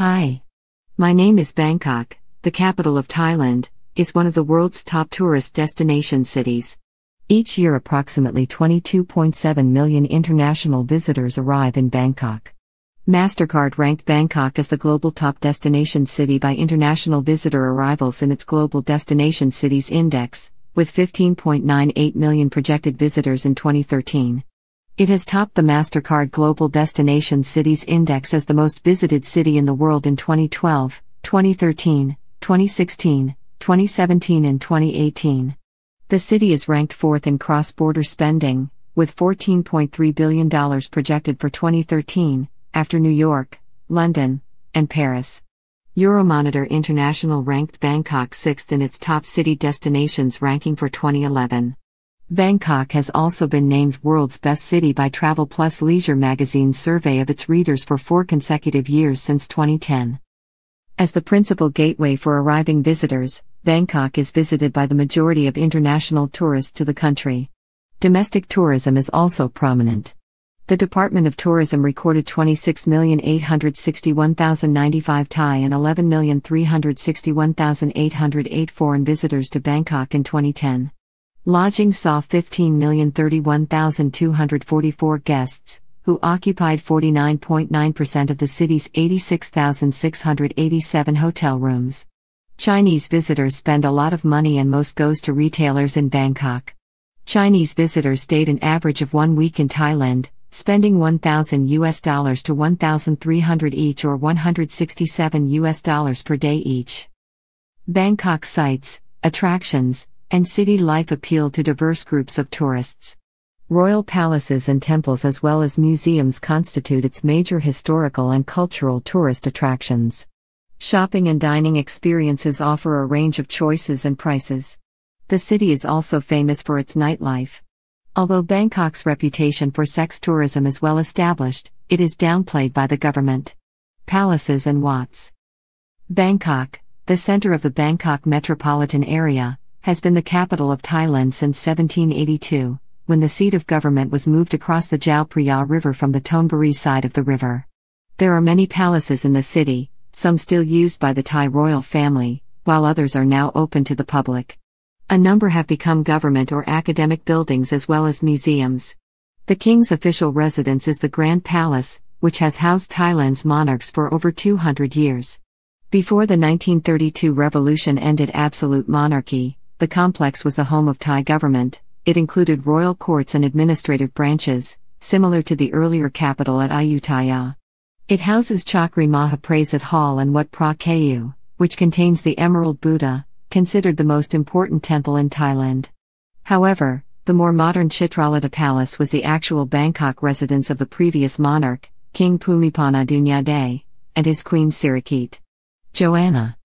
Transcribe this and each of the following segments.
Hi. My name is Bangkok, the capital of Thailand, is one of the world's top tourist destination cities. Each year, approximately 22.7 million international visitors arrive in Bangkok. MasterCard ranked Bangkok as the global top destination city by international visitor arrivals in its Global Destination Cities Index, with 15.98 million projected visitors in 2013. It has topped the MasterCard Global Destination Cities Index as the most visited city in the world in 2012, 2013, 2016, 2017, and 2018. The city is ranked fourth in cross border spending, with $14.3 billion projected for 2013, after New York, London, and Paris. Euromonitor International ranked Bangkok sixth in its top city destinations ranking for 2011. Bangkok has also been named World's Best City by Travel Plus Leisure magazine's survey of its readers for four consecutive years since 2010. As the principal gateway for arriving visitors, Bangkok is visited by the majority of international tourists to the country. Domestic tourism is also prominent. The Department of Tourism recorded 26,861,095 Thai and 11,361,808 foreign visitors to Bangkok in 2010. Lodging saw 15,031,244 guests, who occupied 49.9% of the city's 86,687 hotel rooms. Chinese visitors spend a lot of money and most goes to retailers in Bangkok. Chinese visitors stayed an average of one week in Thailand, spending 1,000 US dollars to 1,300 each or 167 US dollars per day each. Bangkok sites, attractions, and city life appeal to diverse groups of tourists. Royal palaces and temples, as well as museums, constitute its major historical and cultural tourist attractions. Shopping and dining experiences offer a range of choices and prices. The city is also famous for its nightlife. Although Bangkok's reputation for sex tourism is well established, it is downplayed by the government. Palaces and Watts. Bangkok, the center of the Bangkok metropolitan area, has been the capital of Thailand since 1782, when the seat of government was moved across the Jao Phraya River from the Thonburi side of the river. There are many palaces in the city, some still used by the Thai royal family, while others are now open to the public. A number have become government or academic buildings as well as museums. The king's official residence is the Grand Palace, which has housed Thailand's monarchs for over 200 years. Before the 1932 revolution ended absolute monarchy, the complex was the home of Thai government, it included royal courts and administrative branches, similar to the earlier capital at Ayutthaya. It houses Chakri Mahaprasat Hall and Wat Prakayu, which contains the Emerald Buddha, considered the most important temple in Thailand. However, the more modern Chitralada Palace was the actual Bangkok residence of the previous monarch, King Pumipana Dunyadej, and his queen Sirikit. Joanna.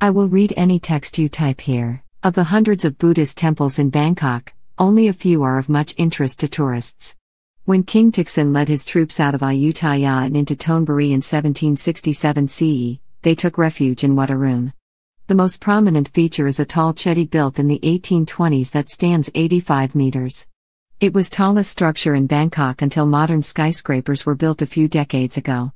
I will read any text you type here. Of the hundreds of Buddhist temples in Bangkok, only a few are of much interest to tourists. When King Taksin led his troops out of Ayutthaya and into Tonburi in 1767 CE, they took refuge in Watarun. The most prominent feature is a tall chetty built in the 1820s that stands 85 meters. It was tallest structure in Bangkok until modern skyscrapers were built a few decades ago.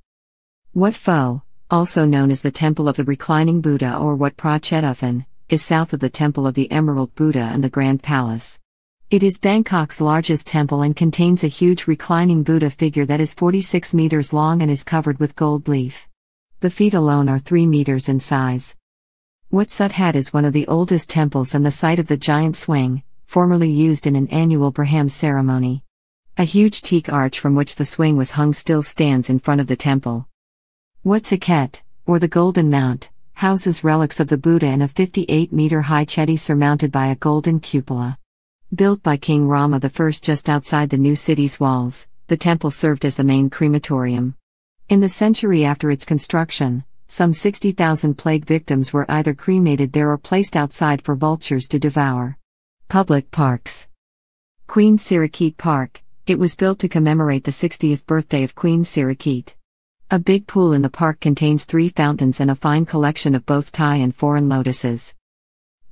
Wat Pho, also known as the Temple of the Reclining Buddha or Wat Pra Chetaphan, is south of the Temple of the Emerald Buddha and the Grand Palace. It is Bangkok's largest temple and contains a huge reclining Buddha figure that is 46 meters long and is covered with gold leaf. The feet alone are 3 meters in size. Wat Sut Hat is one of the oldest temples and the site of the giant swing, formerly used in an annual Braham ceremony. A huge teak arch from which the swing was hung still stands in front of the temple. Wat Saket, or the Golden Mount, houses relics of the Buddha in a 58 meter high chetty surmounted by a golden cupola. Built by King Rama I just outside the new city's walls, the temple served as the main crematorium. In the century after its construction, some 60,000 plague victims were either cremated there or placed outside for vultures to devour. Public parks Queen Sirikit Park, it was built to commemorate the 60th birthday of Queen Sirikit. A big pool in the park contains three fountains and a fine collection of both Thai and foreign lotuses.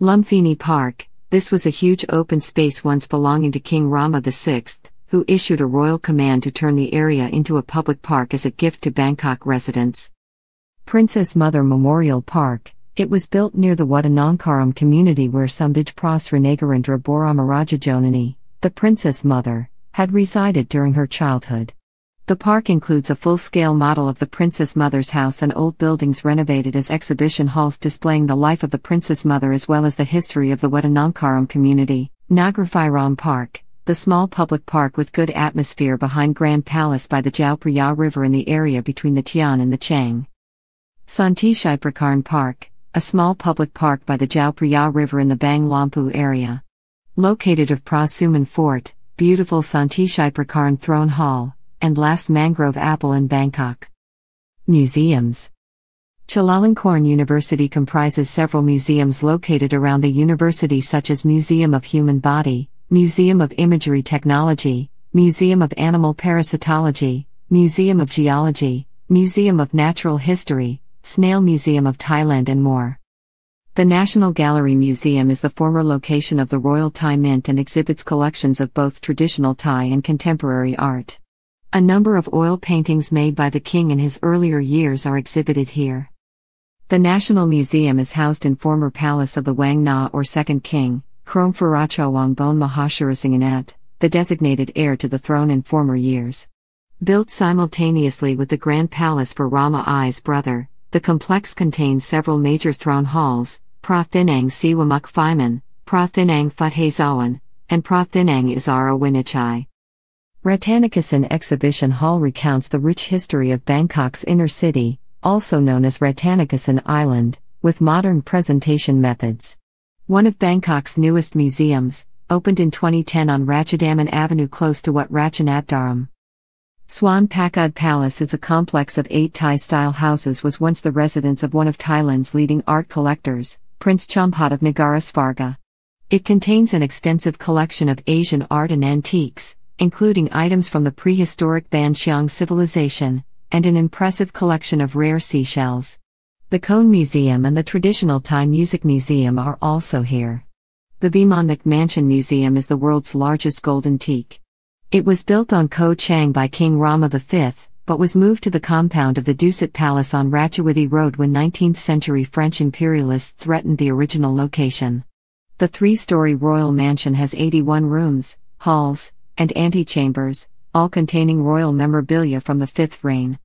Lumphini Park, this was a huge open space once belonging to King Rama VI, who issued a royal command to turn the area into a public park as a gift to Bangkok residents. Princess Mother Memorial Park, it was built near the Watanankaram community where Sumbij Pras Renagarendra Boramaraja the Princess Mother, had resided during her childhood. The park includes a full scale model of the Princess Mother's house and old buildings renovated as exhibition halls displaying the life of the Princess Mother as well as the history of the Wetanankaram community, Nagarfiram Park, the small public park with good atmosphere behind Grand Palace by the Jao Phraya River in the area between the Tian and the Chang. Santi Park, a small public park by the Jao Phraya River in the Bang Lampu area. Located of Prasuman Fort, beautiful Santi Throne Hall and last mangrove apple in Bangkok. Museums Chulalongkorn University comprises several museums located around the university, such as Museum of Human Body, Museum of Imagery Technology, Museum of Animal Parasitology, Museum of Geology, Museum of Natural History, Snail Museum of Thailand, and more. The National Gallery Museum is the former location of the Royal Thai Mint and exhibits collections of both traditional Thai and contemporary art. A number of oil paintings made by the king in his earlier years are exhibited here. The National Museum is housed in former palace of the Wang Na or Second King, Kromfaracha Wangbon Mahashirasinghanat, the designated heir to the throne in former years. Built simultaneously with the Grand Palace for Rama I's brother, the complex contains several major throne halls, Pra Thinang Siwamuk Phiman, Pra Thinang and Pra Thinang Izara Winichai. Ratanakosin Exhibition Hall recounts the rich history of Bangkok's inner city, also known as Ratanakosin Island, with modern presentation methods. One of Bangkok's newest museums, opened in 2010 on Ratchadaman Avenue close to what Ratchanapdaram. Swan Pakad Palace is a complex of eight Thai-style houses was once the residence of one of Thailand's leading art collectors, Prince Chumphat of Nagarasvarga. It contains an extensive collection of Asian art and antiques, including items from the prehistoric Banxiang civilization, and an impressive collection of rare seashells. The Cone Museum and the Traditional Thai Music Museum are also here. The Biman McMansion Museum is the world's largest golden teak. It was built on Ko Chang by King Rama V, but was moved to the compound of the Dusit Palace on Ratchawithi Road when 19th century French imperialists threatened the original location. The three story royal mansion has 81 rooms, halls, and antechambers, all containing royal memorabilia from the fifth reign.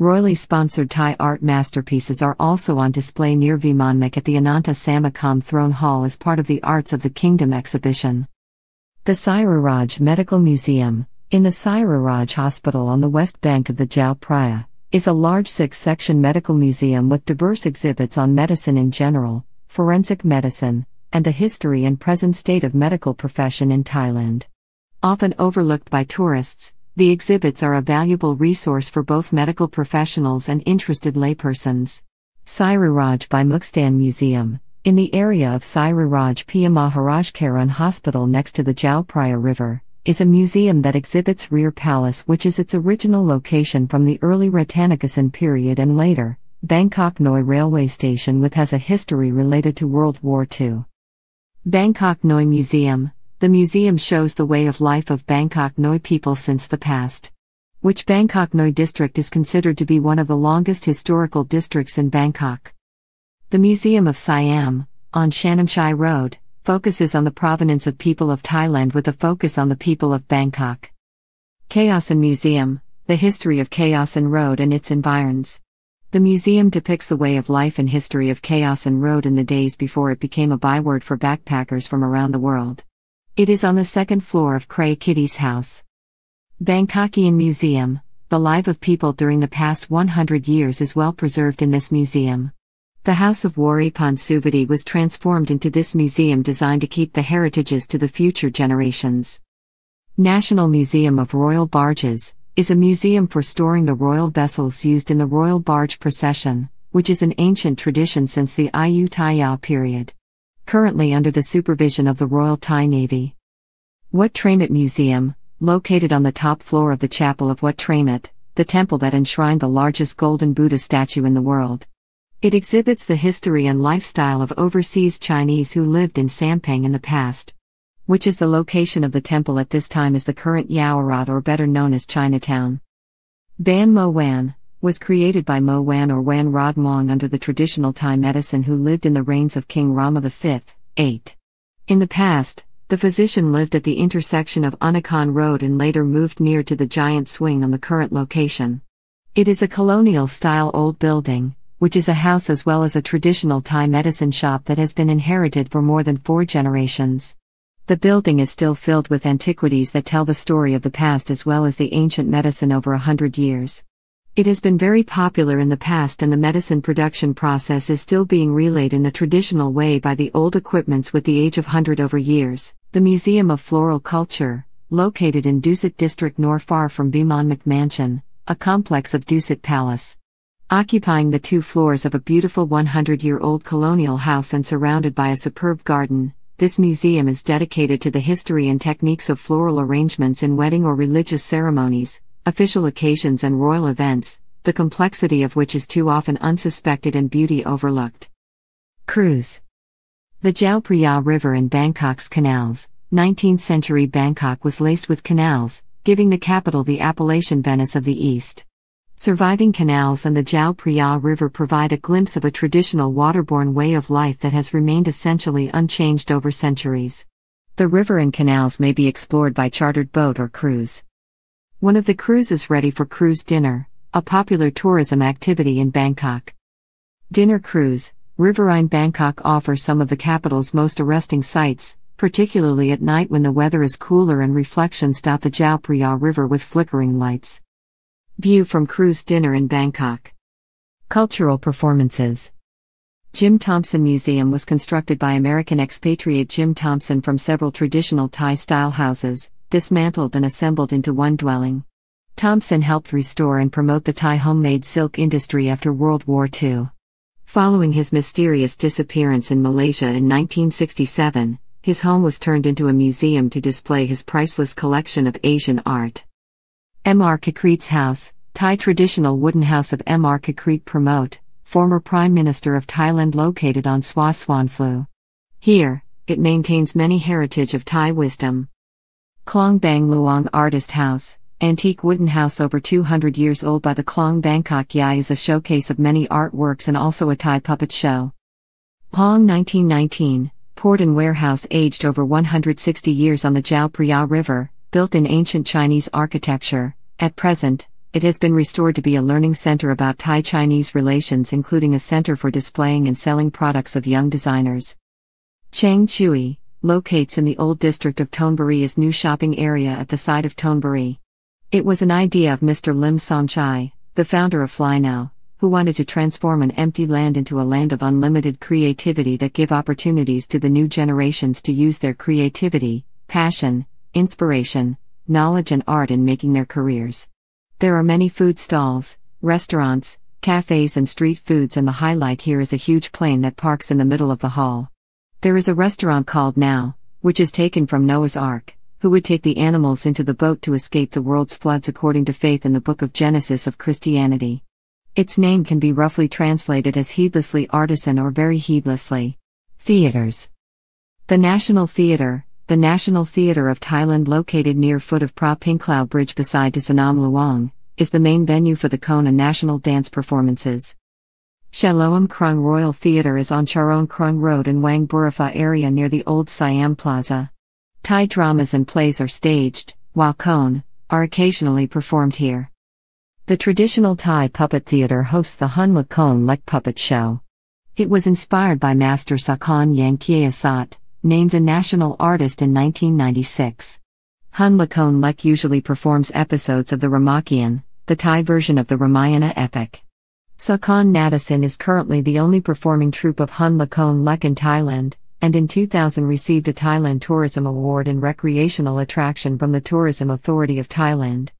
Royally sponsored Thai art masterpieces are also on display near Vimanmek at the Ananta Samakam Throne Hall as part of the Arts of the Kingdom exhibition. The Sairaraj Medical Museum, in the Sairaraj Hospital on the west bank of the Jao Praya, is a large six section medical museum with diverse exhibits on medicine in general, forensic medicine, and the history and present state of medical profession in Thailand. Often overlooked by tourists, the exhibits are a valuable resource for both medical professionals and interested laypersons. Sairuraj by Mukstan Museum, in the area of Sairuraj Pia Maharaj Karan Hospital next to the Jaupraya River, is a museum that exhibits Rear Palace, which is its original location from the early Ratanakosin period and later, Bangkok Noi Railway Station, with has a history related to World War II. Bangkok Noi Museum, the museum shows the way of life of Bangkok Noi people since the past. Which Bangkok Noi district is considered to be one of the longest historical districts in Bangkok. The Museum of Siam, on Shanamchai Road, focuses on the provenance of people of Thailand with a focus on the people of Bangkok. and Museum, the history of and Road and its environs. The museum depicts the way of life and history of and Road in the days before it became a byword for backpackers from around the world. It is on the second floor of Cray Kitty's house. Bangkokian Museum The life of people during the past 100 years is well preserved in this museum. The House of Wari Ponsuvati was transformed into this museum designed to keep the heritages to the future generations. National Museum of Royal Barges is a museum for storing the royal vessels used in the royal barge procession, which is an ancient tradition since the Ayutthaya period currently under the supervision of the Royal Thai Navy. Wat Tramet Museum, located on the top floor of the chapel of Wat Tramet, the temple that enshrined the largest golden Buddha statue in the world. It exhibits the history and lifestyle of overseas Chinese who lived in Sampang in the past. Which is the location of the temple at this time is the current Yaorat or better known as Chinatown. Ban Mo Wan, was created by Mo Wan or Wan Rod Mong under the traditional Thai medicine who lived in the reigns of King Rama V, 8. In the past, the physician lived at the intersection of Anakon Road and later moved near to the giant swing on the current location. It is a colonial style old building, which is a house as well as a traditional Thai medicine shop that has been inherited for more than four generations. The building is still filled with antiquities that tell the story of the past as well as the ancient medicine over a hundred years. It has been very popular in the past, and the medicine production process is still being relayed in a traditional way by the old equipments with the age of 100 over years. The Museum of Floral Culture, located in Dusit District nor far from Biman McMansion, a complex of Dusit Palace. Occupying the two floors of a beautiful 100 year old colonial house and surrounded by a superb garden, this museum is dedicated to the history and techniques of floral arrangements in wedding or religious ceremonies, official occasions and royal events, the complexity of which is too often unsuspected and beauty overlooked. Cruise The Jao Phraya River and Bangkok's canals, 19th century Bangkok was laced with canals, giving the capital the Appalachian Venice of the East. Surviving canals and the Jao Phraya River provide a glimpse of a traditional waterborne way of life that has remained essentially unchanged over centuries. The river and canals may be explored by chartered boat or cruise. One of the crews is ready for cruise dinner, a popular tourism activity in Bangkok. Dinner cruise, Riverine Bangkok offers some of the capital's most arresting sights, particularly at night when the weather is cooler and reflections dot the Jao Phraya River with flickering lights. View from cruise dinner in Bangkok. Cultural performances. Jim Thompson Museum was constructed by American expatriate Jim Thompson from several traditional Thai style houses, dismantled and assembled into one dwelling. Thompson helped restore and promote the Thai homemade silk industry after World War II. Following his mysterious disappearance in Malaysia in 1967, his home was turned into a museum to display his priceless collection of Asian art. M.R. Kakrit's house, Thai traditional wooden house of M.R. Kakrit Promote, former Prime Minister of Thailand located on Swa Swan Flu. Here, it maintains many heritage of Thai wisdom. Bang Luang Artist House, antique wooden house over 200 years old by the Klong Bangkok Yai is a showcase of many artworks and also a Thai puppet show. Pong 1919, port and warehouse aged over 160 years on the Jiao Phraya River, built in ancient Chinese architecture. At present, it has been restored to be a learning center about Thai Chinese relations, including a center for displaying and selling products of young designers. Chang Chui, locates in the old district of is new shopping area at the side of Tonburi. It was an idea of Mr. Lim Somchai, the founder of FlyNow, who wanted to transform an empty land into a land of unlimited creativity that give opportunities to the new generations to use their creativity, passion, inspiration, knowledge and art in making their careers. There are many food stalls, restaurants, cafes and street foods and the highlight here is a huge plane that parks in the middle of the hall. There is a restaurant called Now, which is taken from Noah's Ark, who would take the animals into the boat to escape the world's floods according to faith in the book of Genesis of Christianity. Its name can be roughly translated as heedlessly artisan or very heedlessly. Theaters. The National Theatre, the National Theatre of Thailand located near foot of Pra Pingklao Bridge beside Dasanam Luang, is the main venue for the Kona national dance performances. Shalom Krung Royal Theatre is on Charon Krung Road in Wang Burifa area near the old Siam Plaza. Thai dramas and plays are staged, while Khon are occasionally performed here. The traditional Thai puppet theatre hosts the Hun Khon Lek puppet show. It was inspired by Master Sakon Yankiasat, named a national artist in 1996. Hun Khon Lek usually performs episodes of the Ramakian, the Thai version of the Ramayana epic. Sakon Nadasin is currently the only performing troupe of Hun Lakon Lek in Thailand, and in 2000 received a Thailand Tourism Award in Recreational Attraction from the Tourism Authority of Thailand.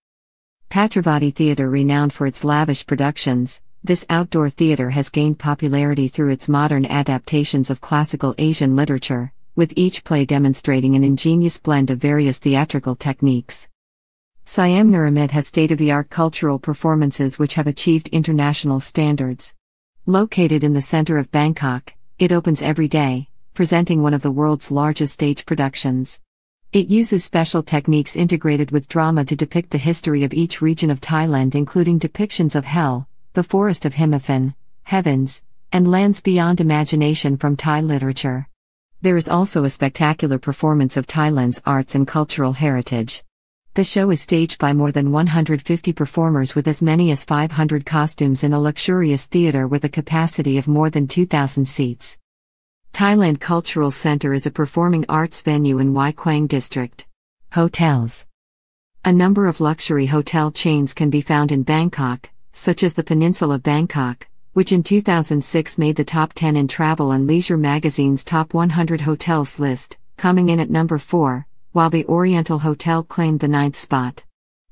Patravati Theatre, renowned for its lavish productions, this outdoor theatre has gained popularity through its modern adaptations of classical Asian literature, with each play demonstrating an ingenious blend of various theatrical techniques. Siam Nuramed has state of the art cultural performances which have achieved international standards. Located in the center of Bangkok, it opens every day, presenting one of the world's largest stage productions. It uses special techniques integrated with drama to depict the history of each region of Thailand, including depictions of hell, the forest of Himaphan, heavens, and lands beyond imagination from Thai literature. There is also a spectacular performance of Thailand's arts and cultural heritage. The show is staged by more than 150 performers with as many as 500 costumes in a luxurious theater with a capacity of more than 2,000 seats. Thailand Cultural Center is a performing arts venue in Wai Kwang District. Hotels A number of luxury hotel chains can be found in Bangkok, such as the Peninsula Bangkok, which in 2006 made the top 10 in Travel and Leisure magazine's Top 100 Hotels list, coming in at number 4, while the Oriental Hotel claimed the ninth spot.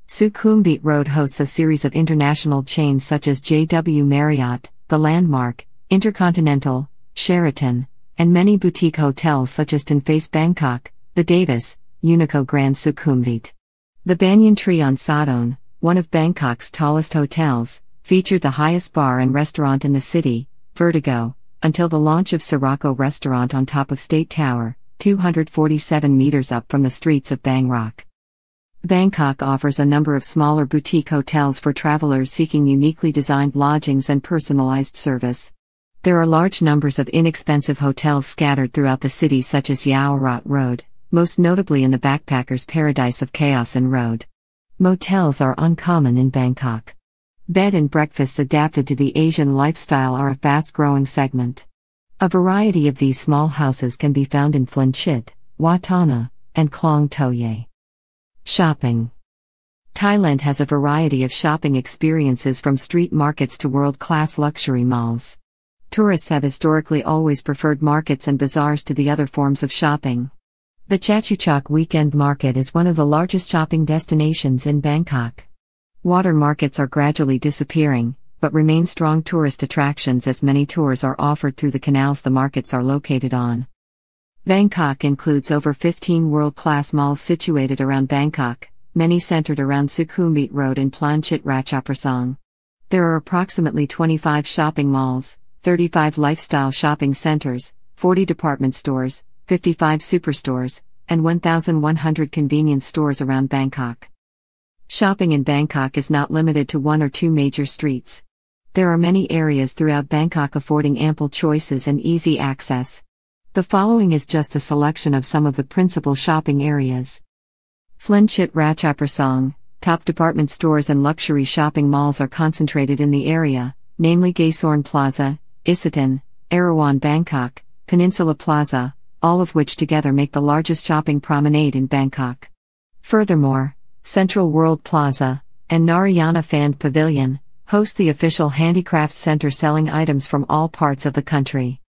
Sukhumvit Road hosts a series of international chains such as JW Marriott, The Landmark, Intercontinental, Sheraton, and many boutique hotels such as Face Bangkok, The Davis, Unico Grand Sukhumvit. The Banyan Tree on Sadon, one of Bangkok's tallest hotels, featured the highest bar and restaurant in the city, Vertigo, until the launch of Sirocco Restaurant on top of State Tower, 247 meters up from the streets of Bangkok. Bangkok offers a number of smaller boutique hotels for travelers seeking uniquely designed lodgings and personalized service. There are large numbers of inexpensive hotels scattered throughout the city, such as Yaorat Road, most notably in the backpackers' paradise of and Road. Motels are uncommon in Bangkok. Bed and breakfasts adapted to the Asian lifestyle are a fast growing segment. A variety of these small houses can be found in Flinchit, Watana, and Klong Toye. Shopping Thailand has a variety of shopping experiences from street markets to world class luxury malls. Tourists have historically always preferred markets and bazaars to the other forms of shopping. The Chachuchak Weekend Market is one of the largest shopping destinations in Bangkok. Water markets are gradually disappearing, but remain strong tourist attractions as many tours are offered through the canals the markets are located on. Bangkok includes over 15 world class malls situated around Bangkok, many centered around Sukhumvit Road and Planchit Ratchaprasong. There are approximately 25 shopping malls, 35 lifestyle shopping centers, 40 department stores, 55 superstores, and 1,100 convenience stores around Bangkok. Shopping in Bangkok is not limited to one or two major streets, there are many areas throughout Bangkok affording ample choices and easy access. The following is just a selection of some of the principal shopping areas. Flinchit Chit Ratchaprasong, top department stores and luxury shopping malls are concentrated in the area, namely Gaysorn Plaza, Isitan, Erawan Bangkok, Peninsula Plaza, all of which together make the largest shopping promenade in Bangkok. Furthermore, Central World Plaza, and Narayana Fan Pavilion, host the official handicraft center selling items from all parts of the country.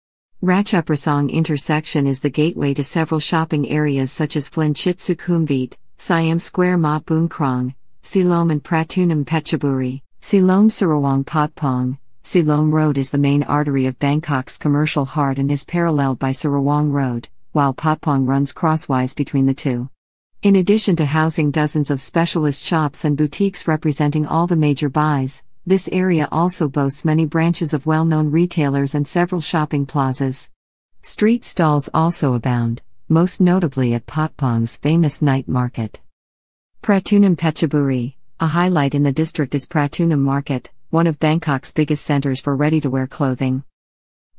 Ratchaprasong intersection is the gateway to several shopping areas such as Flin Chitsukumvit, Siam Square Ma Krong, Silom and Pratunam Phetchaburi, Silom Sarawang Patpong. Silom Road is the main artery of Bangkok's commercial heart and is paralleled by Sarawang Road, while Patpong runs crosswise between the two. In addition to housing dozens of specialist shops and boutiques representing all the major buys, this area also boasts many branches of well known retailers and several shopping plazas. Street stalls also abound, most notably at Potpong's famous night market. Pratunam Pechaburi, a highlight in the district is Pratunam Market, one of Bangkok's biggest centers for ready to wear clothing.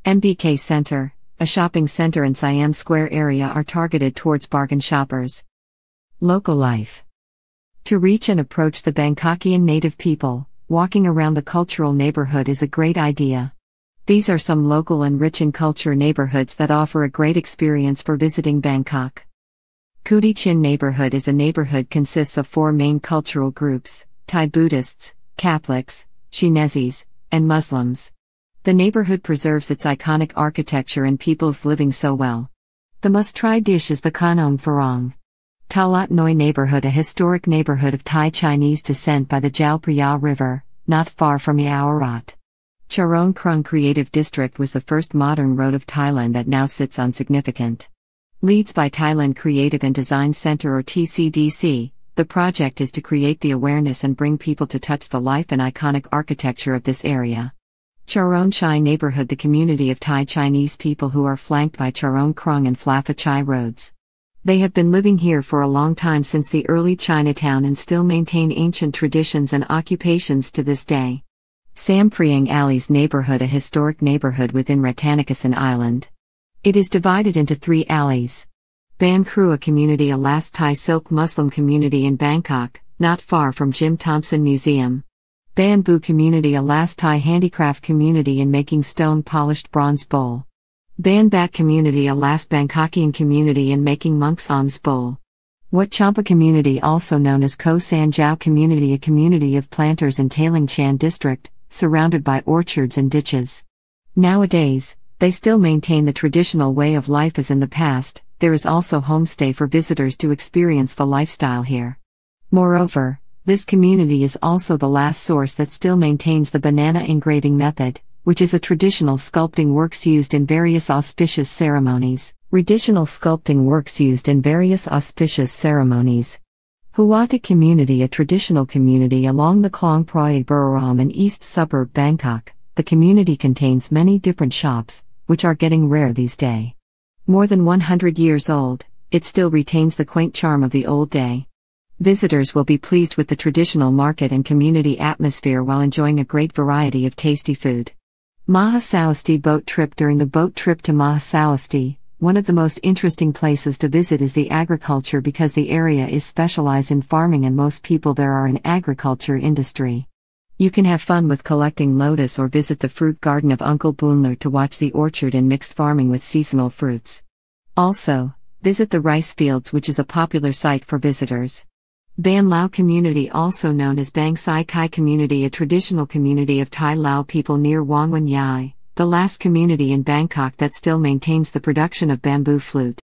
MBK Center, a shopping center in Siam Square area, are targeted towards bargain shoppers. Local life. To reach and approach the Bangkokian native people, walking around the cultural neighborhood is a great idea. These are some local and rich in culture neighborhoods that offer a great experience for visiting Bangkok. Kuti Chin neighborhood is a neighborhood consists of four main cultural groups: Thai Buddhists, Catholics, Chinese, and Muslims. The neighborhood preserves its iconic architecture and people's living so well. The must-try dish is the Khanom Farong. Ta Noi neighborhood, a historic neighborhood of Thai Chinese descent by the Chao Phraya River, not far from Yao Rat. Charon Krung Creative District was the first modern road of Thailand that now sits on significant. Leads by Thailand Creative and Design Center or TCDC, the project is to create the awareness and bring people to touch the life and iconic architecture of this area. Charon Chai neighborhood, the community of Thai Chinese people who are flanked by Charon Krung and Flapha Chai roads. They have been living here for a long time since the early Chinatown and still maintain ancient traditions and occupations to this day. Sam Priang Alley's neighborhood a historic neighborhood within Ratanakosin Island. It is divided into three alleys. Ban Krua community a last Thai silk Muslim community in Bangkok, not far from Jim Thompson Museum. Bamboo community a last Thai handicraft community in making stone polished bronze bowl. Banbak community a last Bangkokian community in making monks on bowl. Wat Champa community also known as Ko San Jiao community a community of planters in Tailing Chan district, surrounded by orchards and ditches. Nowadays, they still maintain the traditional way of life as in the past, there is also homestay for visitors to experience the lifestyle here. Moreover, this community is also the last source that still maintains the banana engraving method, which is a traditional sculpting works used in various auspicious ceremonies. Traditional sculpting works used in various auspicious ceremonies. Huata community, a traditional community along the Klong Praya Buraram in east suburb Bangkok. The community contains many different shops, which are getting rare these days. More than 100 years old, it still retains the quaint charm of the old day. Visitors will be pleased with the traditional market and community atmosphere while enjoying a great variety of tasty food. Mahasawasti boat trip During the boat trip to Mahasawasti, one of the most interesting places to visit is the agriculture because the area is specialized in farming and most people there are in agriculture industry. You can have fun with collecting lotus or visit the fruit garden of Uncle Boonler to watch the orchard and mixed farming with seasonal fruits. Also, visit the rice fields, which is a popular site for visitors. Ban Lao community also known as Bang Sai Kai community a traditional community of Thai Lao people near Wangwan Yai, the last community in Bangkok that still maintains the production of bamboo flute.